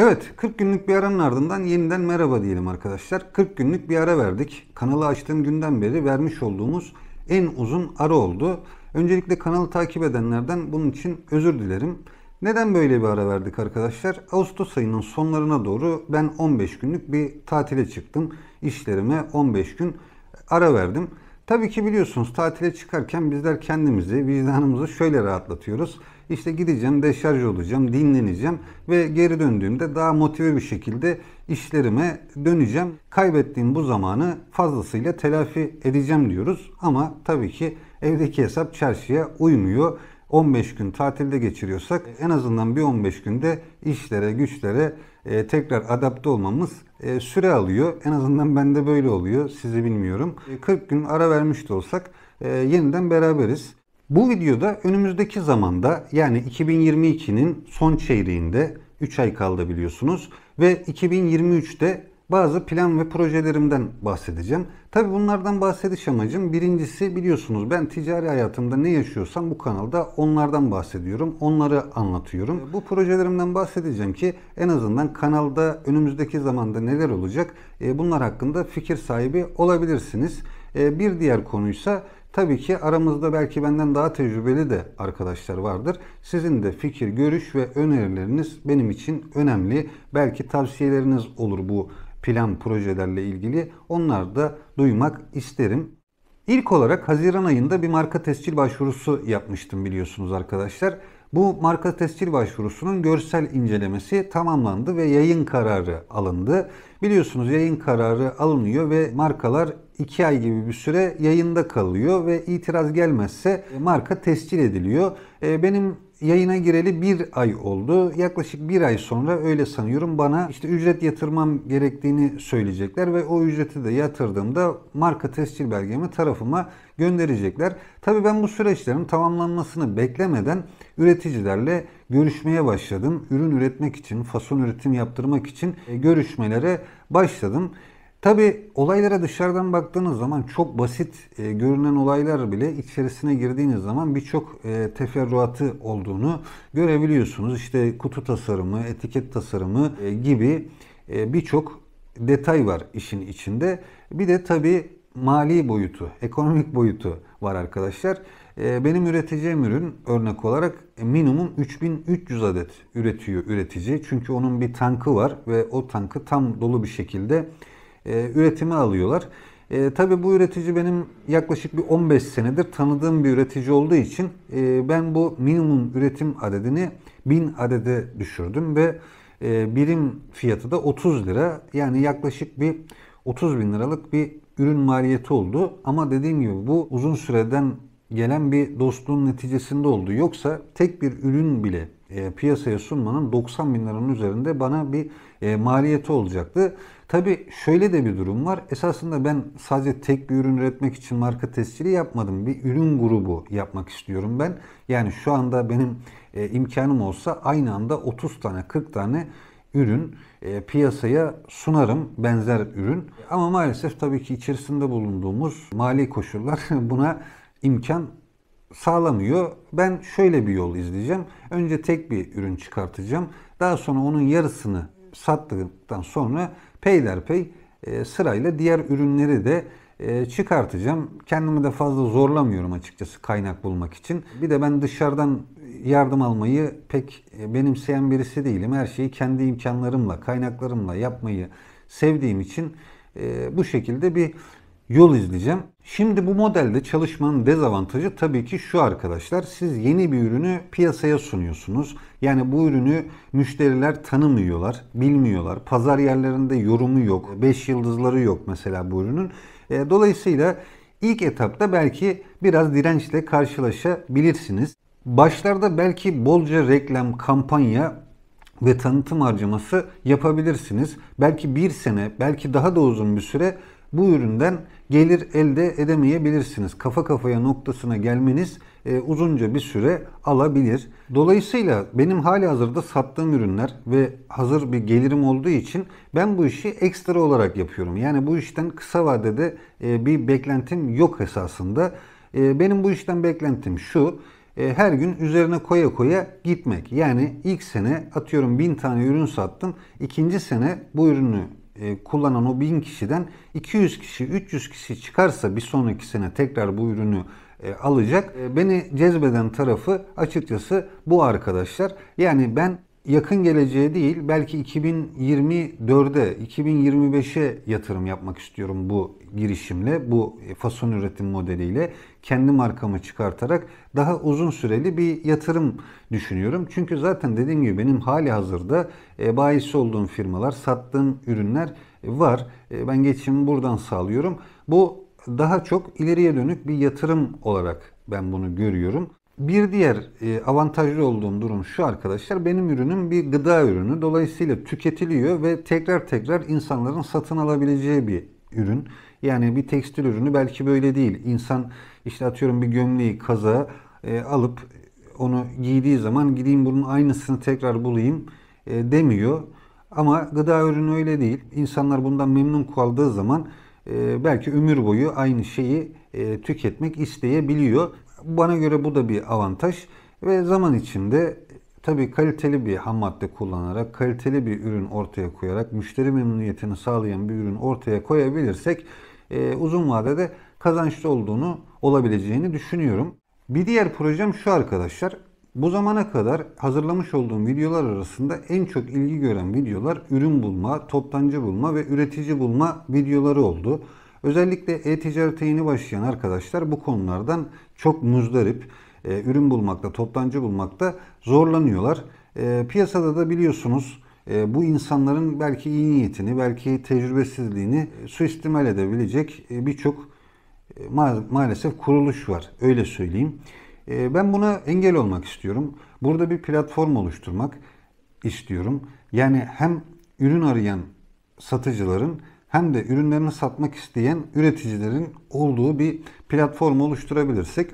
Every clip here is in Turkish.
Evet 40 günlük bir aranın ardından yeniden merhaba diyelim arkadaşlar. 40 günlük bir ara verdik. Kanalı açtığım günden beri vermiş olduğumuz en uzun ara oldu. Öncelikle kanalı takip edenlerden bunun için özür dilerim. Neden böyle bir ara verdik arkadaşlar? Ağustos ayının sonlarına doğru ben 15 günlük bir tatile çıktım. İşlerime 15 gün ara verdim. Tabii ki biliyorsunuz tatile çıkarken bizler kendimizi, vicdanımızı şöyle rahatlatıyoruz. İşte gideceğim, deşarj olacağım, dinleneceğim ve geri döndüğümde daha motive bir şekilde işlerime döneceğim. Kaybettiğim bu zamanı fazlasıyla telafi edeceğim diyoruz. Ama tabii ki evdeki hesap çarşıya uymuyor. 15 gün tatilde geçiriyorsak en azından bir 15 günde işlere, güçlere e, tekrar adapte olmamız e, süre alıyor. En azından bende böyle oluyor. Sizi bilmiyorum. E, 40 gün ara vermiş de olsak e, yeniden beraberiz. Bu videoda önümüzdeki zamanda yani 2022'nin son çeyreğinde 3 ay kaldı biliyorsunuz ve 2023'te bazı plan ve projelerimden bahsedeceğim. Tabi bunlardan bahsediş amacım birincisi biliyorsunuz ben ticari hayatımda ne yaşıyorsam bu kanalda onlardan bahsediyorum. Onları anlatıyorum. Bu projelerimden bahsedeceğim ki en azından kanalda önümüzdeki zamanda neler olacak e, bunlar hakkında fikir sahibi olabilirsiniz. E, bir diğer konuysa Tabii ki aramızda belki benden daha tecrübeli de arkadaşlar vardır. Sizin de fikir, görüş ve önerileriniz benim için önemli. Belki tavsiyeleriniz olur bu plan projelerle ilgili. Onları da duymak isterim. İlk olarak Haziran ayında bir marka tescil başvurusu yapmıştım biliyorsunuz arkadaşlar. Bu marka tescil başvurusunun görsel incelemesi tamamlandı ve yayın kararı alındı. Biliyorsunuz yayın kararı alınıyor ve markalar 2 ay gibi bir süre yayında kalıyor ve itiraz gelmezse marka tescil ediliyor. E, benim yayına gireli bir ay oldu. Yaklaşık bir ay sonra öyle sanıyorum bana işte ücret yatırmam gerektiğini söyleyecekler ve o ücreti de yatırdığımda marka tescil belgemi tarafıma gönderecekler. Tabii ben bu süreçlerin tamamlanmasını beklemeden üreticilerle görüşmeye başladım. Ürün üretmek için, fason üretim yaptırmak için e, görüşmelere başladım. Tabi olaylara dışarıdan baktığınız zaman çok basit e, görünen olaylar bile içerisine girdiğiniz zaman birçok e, teferruatı olduğunu görebiliyorsunuz. İşte kutu tasarımı, etiket tasarımı e, gibi e, birçok detay var işin içinde. Bir de tabi mali boyutu, ekonomik boyutu var arkadaşlar. E, benim üreteceğim ürün örnek olarak minimum 3300 adet üretiyor üretici. Çünkü onun bir tankı var ve o tankı tam dolu bir şekilde e, üretime alıyorlar. E, tabii bu üretici benim yaklaşık bir 15 senedir tanıdığım bir üretici olduğu için e, ben bu minimum üretim adedini 1000 adede düşürdüm ve e, birim fiyatı da 30 lira. Yani yaklaşık bir 30 bin liralık bir ürün maliyeti oldu. Ama dediğim gibi bu uzun süreden gelen bir dostluğun neticesinde oldu. Yoksa tek bir ürün bile e, piyasaya sunmanın 90 bin liranın üzerinde bana bir e, maliyeti olacaktı. Tabi şöyle de bir durum var. Esasında ben sadece tek bir ürün üretmek için marka tescili yapmadım. Bir ürün grubu yapmak istiyorum ben. Yani şu anda benim e, imkanım olsa aynı anda 30 tane 40 tane ürün e, piyasaya sunarım benzer ürün. Ama maalesef tabii ki içerisinde bulunduğumuz mali koşullar buna imkan sağlamıyor. Ben şöyle bir yol izleyeceğim. Önce tek bir ürün çıkartacağım. Daha sonra onun yarısını sattıktan sonra peyderpey e, sırayla diğer ürünleri de e, çıkartacağım. Kendimi de fazla zorlamıyorum açıkçası kaynak bulmak için. Bir de ben dışarıdan yardım almayı pek e, benimseyen birisi değilim. Her şeyi kendi imkanlarımla, kaynaklarımla yapmayı sevdiğim için e, bu şekilde bir yol izleyeceğim. Şimdi bu modelde çalışmanın dezavantajı tabii ki şu arkadaşlar. Siz yeni bir ürünü piyasaya sunuyorsunuz. Yani bu ürünü müşteriler tanımıyorlar, bilmiyorlar. Pazar yerlerinde yorumu yok. 5 yıldızları yok mesela bu ürünün. E, dolayısıyla ilk etapta belki biraz dirençle karşılaşabilirsiniz. Başlarda belki bolca reklam, kampanya ve tanıtım harcaması yapabilirsiniz. Belki bir sene, belki daha da uzun bir süre bu üründen gelir elde edemeyebilirsiniz. Kafa kafaya noktasına gelmeniz e, uzunca bir süre alabilir. Dolayısıyla benim hali hazırda sattığım ürünler ve hazır bir gelirim olduğu için ben bu işi ekstra olarak yapıyorum. Yani bu işten kısa vadede e, bir beklentim yok esasında. E, benim bu işten beklentim şu e, her gün üzerine koya koya gitmek. Yani ilk sene atıyorum 1000 tane ürün sattım. ikinci sene bu ürünü e, kullanan o 1000 kişiden 200 kişi, 300 kişi çıkarsa bir sonraki sene tekrar bu ürünü e, alacak. E, beni cezbeden tarafı açıkçası bu arkadaşlar. Yani ben yakın geleceğe değil belki 2024'e, 2025'e yatırım yapmak istiyorum bu girişimle, bu fason üretim modeliyle kendi markamı çıkartarak daha uzun süreli bir yatırım düşünüyorum. Çünkü zaten dediğim gibi benim hali hazırda e, bahis olduğum firmalar, sattığım ürünler e, var. E, ben geçimi buradan sağlıyorum. Bu daha çok ileriye dönük bir yatırım olarak ben bunu görüyorum. Bir diğer e, avantajlı olduğum durum şu arkadaşlar. Benim ürünüm bir gıda ürünü. Dolayısıyla tüketiliyor ve tekrar tekrar insanların satın alabileceği bir ürün. Yani bir tekstil ürünü belki böyle değil. İnsan işte atıyorum bir gömleği, kaza e, alıp onu giydiği zaman gideyim bunun aynısını tekrar bulayım e, demiyor. Ama gıda ürünü öyle değil. İnsanlar bundan memnun kaldığı zaman e, belki ömür boyu aynı şeyi e, tüketmek isteyebiliyor. Bana göre bu da bir avantaj ve zaman içinde tabii kaliteli bir ham madde kullanarak, kaliteli bir ürün ortaya koyarak, müşteri memnuniyetini sağlayan bir ürün ortaya koyabilirsek e, uzun vadede kazançlı olduğunu, olabileceğini düşünüyorum. Bir diğer projem şu arkadaşlar. Bu zamana kadar hazırlamış olduğum videolar arasında en çok ilgi gören videolar ürün bulma, toptancı bulma ve üretici bulma videoları oldu. Özellikle e-ticarete yeni başlayan arkadaşlar bu konulardan çok muzdarip. E, ürün bulmakta, toptancı bulmakta zorlanıyorlar. E, piyasada da biliyorsunuz e, bu insanların belki iyi niyetini, belki tecrübesizliğini suistimal edebilecek e, birçok e, ma- maalesef kuruluş var. Öyle söyleyeyim. E, ben buna engel olmak istiyorum. Burada bir platform oluşturmak istiyorum. Yani hem ürün arayan satıcıların hem de ürünlerini satmak isteyen üreticilerin olduğu bir platform oluşturabilirsek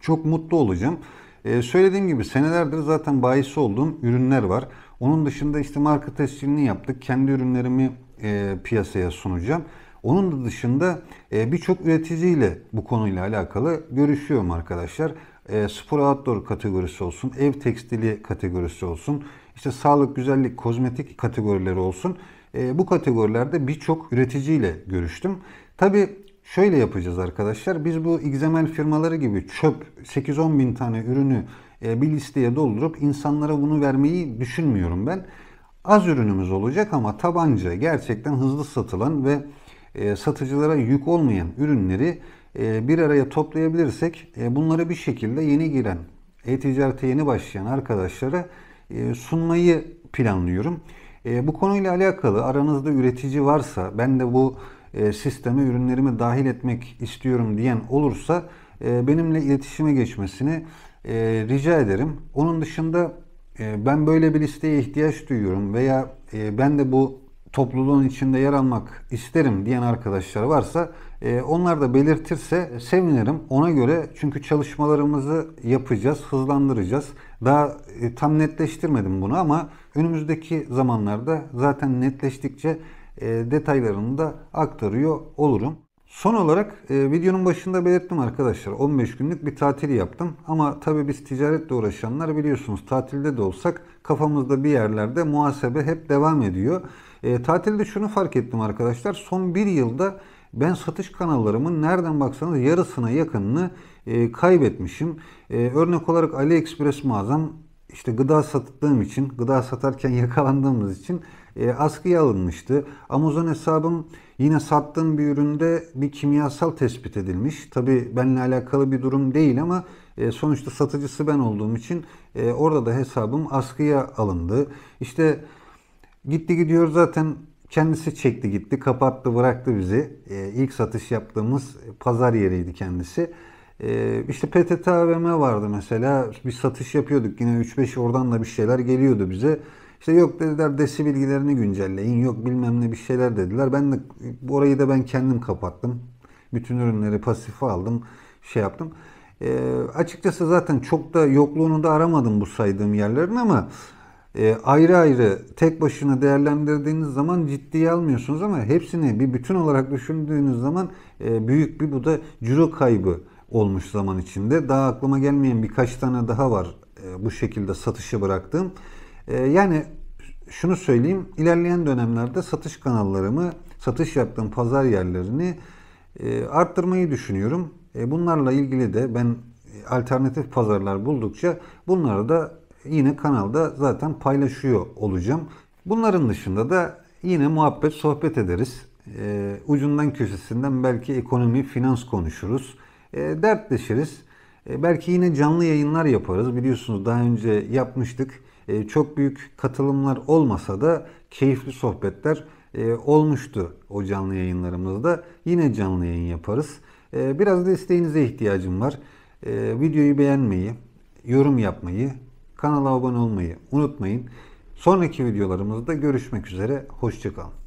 çok mutlu olacağım. Ee, söylediğim gibi senelerdir zaten bayisi olduğum ürünler var. Onun dışında işte marka tescilini yaptık. Kendi ürünlerimi e, piyasaya sunacağım. Onun da dışında e, birçok üreticiyle bu konuyla alakalı görüşüyorum arkadaşlar. E, spor outdoor kategorisi olsun, ev tekstili kategorisi olsun, işte sağlık, güzellik, kozmetik kategorileri olsun. E, bu kategorilerde birçok üreticiyle görüştüm. Tabi şöyle yapacağız arkadaşlar. Biz bu XML firmaları gibi çöp 8-10 bin tane ürünü e, bir listeye doldurup insanlara bunu vermeyi düşünmüyorum ben. Az ürünümüz olacak ama tabanca gerçekten hızlı satılan ve e, satıcılara yük olmayan ürünleri e, bir araya toplayabilirsek bunları bir şekilde yeni giren e-ticarete yeni başlayan arkadaşlara sunmayı planlıyorum. E, bu konuyla alakalı aranızda üretici varsa ben de bu e, sisteme ürünlerimi dahil etmek istiyorum diyen olursa e, benimle iletişime geçmesini e, rica ederim. Onun dışında e, ben böyle bir listeye ihtiyaç duyuyorum veya e, ben de bu topluluğun içinde yer almak isterim diyen arkadaşlar varsa ee, onlar da belirtirse sevinirim. Ona göre çünkü çalışmalarımızı yapacağız, hızlandıracağız. Daha e, tam netleştirmedim bunu ama önümüzdeki zamanlarda zaten netleştikçe e, detaylarını da aktarıyor olurum. Son olarak e, videonun başında belirttim arkadaşlar 15 günlük bir tatil yaptım ama tabii biz ticaretle uğraşanlar biliyorsunuz tatilde de olsak kafamızda bir yerlerde muhasebe hep devam ediyor. E, tatilde şunu fark ettim arkadaşlar son bir yılda ben satış kanallarımın nereden baksanız yarısına yakınını e, kaybetmişim. E, örnek olarak AliExpress mağazam işte gıda sattığım için, gıda satarken yakalandığımız için e, askıya alınmıştı. Amazon hesabım yine sattığım bir üründe bir kimyasal tespit edilmiş. Tabi benimle alakalı bir durum değil ama e, sonuçta satıcısı ben olduğum için e, orada da hesabım askıya alındı. İşte gitti gidiyor zaten Kendisi çekti gitti, kapattı, bıraktı bizi. E, ilk satış yaptığımız pazar yeriydi kendisi. E, işte PTT AVM vardı mesela. Bir satış yapıyorduk yine 3-5 oradan da bir şeyler geliyordu bize. İşte yok dediler desi bilgilerini güncelleyin, yok bilmem ne bir şeyler dediler. Ben de orayı da ben kendim kapattım. Bütün ürünleri pasife aldım, şey yaptım. E, açıkçası zaten çok da yokluğunu da aramadım bu saydığım yerlerin ama e, ayrı ayrı tek başına değerlendirdiğiniz zaman ciddiye almıyorsunuz ama hepsini bir bütün olarak düşündüğünüz zaman e, büyük bir bu da ciro kaybı olmuş zaman içinde. Daha aklıma gelmeyen birkaç tane daha var e, bu şekilde satışa bıraktığım. E, yani şunu söyleyeyim ilerleyen dönemlerde satış kanallarımı, satış yaptığım pazar yerlerini e, arttırmayı düşünüyorum. E, bunlarla ilgili de ben e, alternatif pazarlar buldukça bunlara da yine kanalda zaten paylaşıyor olacağım. Bunların dışında da yine muhabbet sohbet ederiz. E, ucundan köşesinden belki ekonomi, finans konuşuruz. E, dertleşiriz. E, belki yine canlı yayınlar yaparız. Biliyorsunuz daha önce yapmıştık. E, çok büyük katılımlar olmasa da keyifli sohbetler e, olmuştu o canlı yayınlarımızda. Yine canlı yayın yaparız. E, biraz desteğinize ihtiyacım var. E, videoyu beğenmeyi, yorum yapmayı Kanala abone olmayı unutmayın. Sonraki videolarımızda görüşmek üzere. Hoşçakalın.